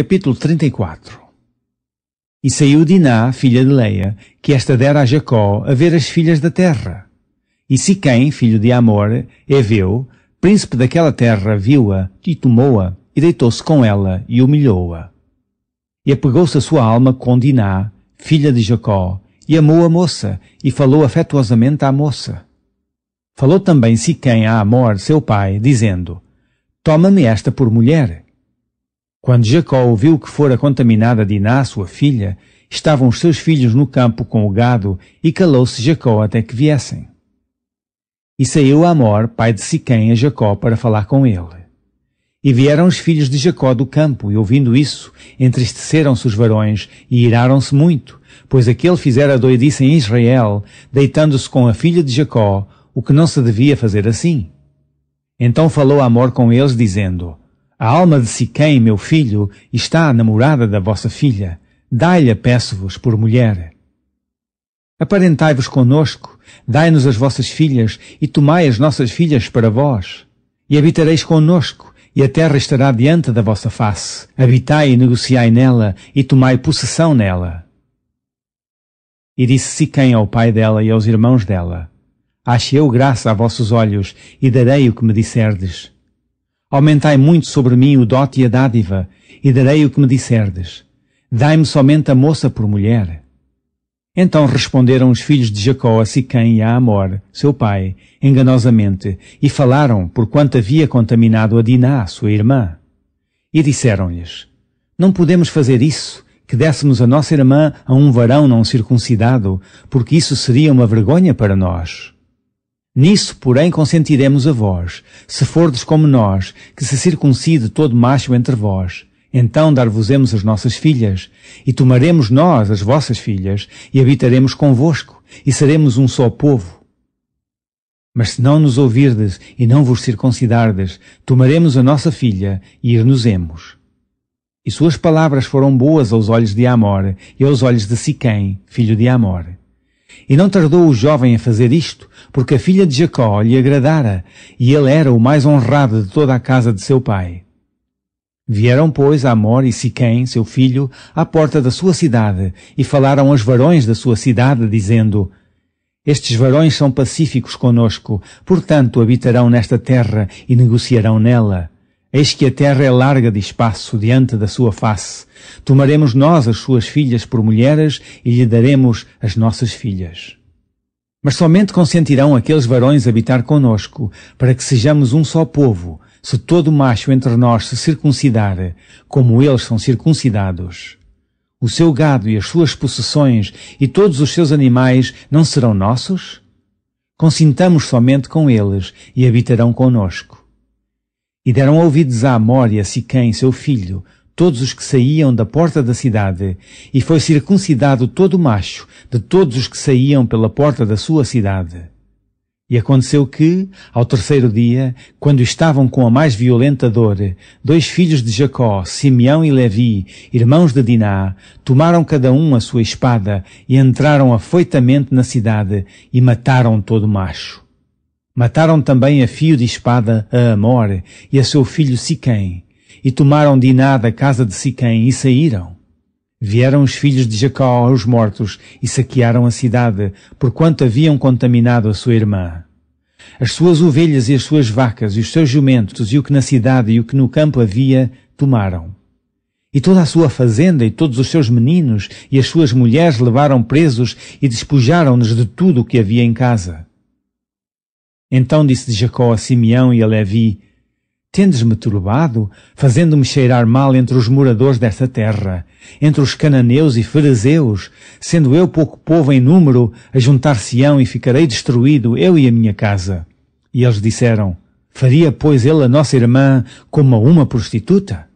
Capítulo 34 E saiu Diná, filha de Leia, que esta dera a Jacó, a ver as filhas da terra. E Siquém, filho de Amor, Eveu, príncipe daquela terra, viu-a e tomou-a, e deitou-se com ela e humilhou-a. E apegou-se a sua alma com Diná, filha de Jacó, e amou a moça, e falou afetuosamente à moça. Falou também Siquém a Amor, seu pai, dizendo, Toma-me esta por mulher, quando Jacó ouviu que fora contaminada Diná, sua filha, estavam os seus filhos no campo com o gado, e calou-se Jacó até que viessem. E saiu Amor, pai de Siquém, a Jacó para falar com ele. E vieram os filhos de Jacó do campo, e ouvindo isso, entristeceram-se os varões e iraram-se muito, pois aquele fizera doidice em Israel, deitando-se com a filha de Jacó, o que não se devia fazer assim. Então falou Amor com eles, dizendo: a alma de Siquém, meu filho, está namorada da vossa filha. Dai-lhe, peço-vos, por mulher. Aparentai-vos conosco, dai-nos as vossas filhas, e tomai as nossas filhas para vós. E habitareis conosco, e a terra estará diante da vossa face. Habitai e negociai nela, e tomai possessão nela. E disse Siquém ao pai dela e aos irmãos dela, Ache eu graça a vossos olhos, e darei o que me disserdes. Aumentai muito sobre mim o dote e a dádiva, e darei o que me disserdes. Dai-me somente a moça por mulher. Então responderam os filhos de Jacó a Siquém e a Amor, seu pai, enganosamente, e falaram, por quanto havia contaminado a Diná, sua irmã. E disseram-lhes, Não podemos fazer isso, que dessemos a nossa irmã a um varão não circuncidado, porque isso seria uma vergonha para nós. Nisso, porém, consentiremos a vós, se fordes como nós, que se circuncide todo macho entre vós. Então dar-vos-emos as nossas filhas, e tomaremos nós as vossas filhas, e habitaremos convosco, e seremos um só povo. Mas se não nos ouvirdes e não vos circuncidardes, tomaremos a nossa filha e ir-nos-emos. E suas palavras foram boas aos olhos de Amor e aos olhos de Siquém, filho de Amor. E não tardou o jovem a fazer isto, porque a filha de Jacó lhe agradara, e ele era o mais honrado de toda a casa de seu pai. Vieram, pois, Amor e Siquém, seu filho, à porta da sua cidade, e falaram aos varões da sua cidade, dizendo, Estes varões são pacíficos conosco, portanto habitarão nesta terra e negociarão nela. Eis que a terra é larga de espaço diante da sua face. Tomaremos nós as suas filhas por mulheres e lhe daremos as nossas filhas. Mas somente consentirão aqueles varões habitar conosco, para que sejamos um só povo, se todo macho entre nós se circuncidar, como eles são circuncidados. O seu gado e as suas possessões e todos os seus animais não serão nossos? Consintamos somente com eles e habitarão conosco. E deram ouvidos a Amor e a Siquém, seu filho, todos os que saíam da porta da cidade, e foi circuncidado todo o macho de todos os que saíam pela porta da sua cidade. E aconteceu que, ao terceiro dia, quando estavam com a mais violenta dor, dois filhos de Jacó, Simeão e Levi, irmãos de Diná, tomaram cada um a sua espada e entraram afoitamente na cidade e mataram todo o macho. Mataram também a fio de espada a Amor e a seu filho Siquém, e tomaram de nada da casa de Siquém e saíram. Vieram os filhos de Jacó aos mortos e saquearam a cidade, porquanto haviam contaminado a sua irmã. As suas ovelhas e as suas vacas e os seus jumentos e o que na cidade e o que no campo havia, tomaram. E toda a sua fazenda e todos os seus meninos e as suas mulheres levaram presos e despojaram-nos de tudo o que havia em casa. Então disse Jacó a Simeão e a Levi: Tendes-me turbado, fazendo-me cheirar mal entre os moradores desta terra, entre os cananeus e fariseus, sendo eu pouco povo em número, a juntar-se-ão e ficarei destruído, eu e a minha casa. E eles disseram: Faria, pois, ele a nossa irmã como a uma prostituta?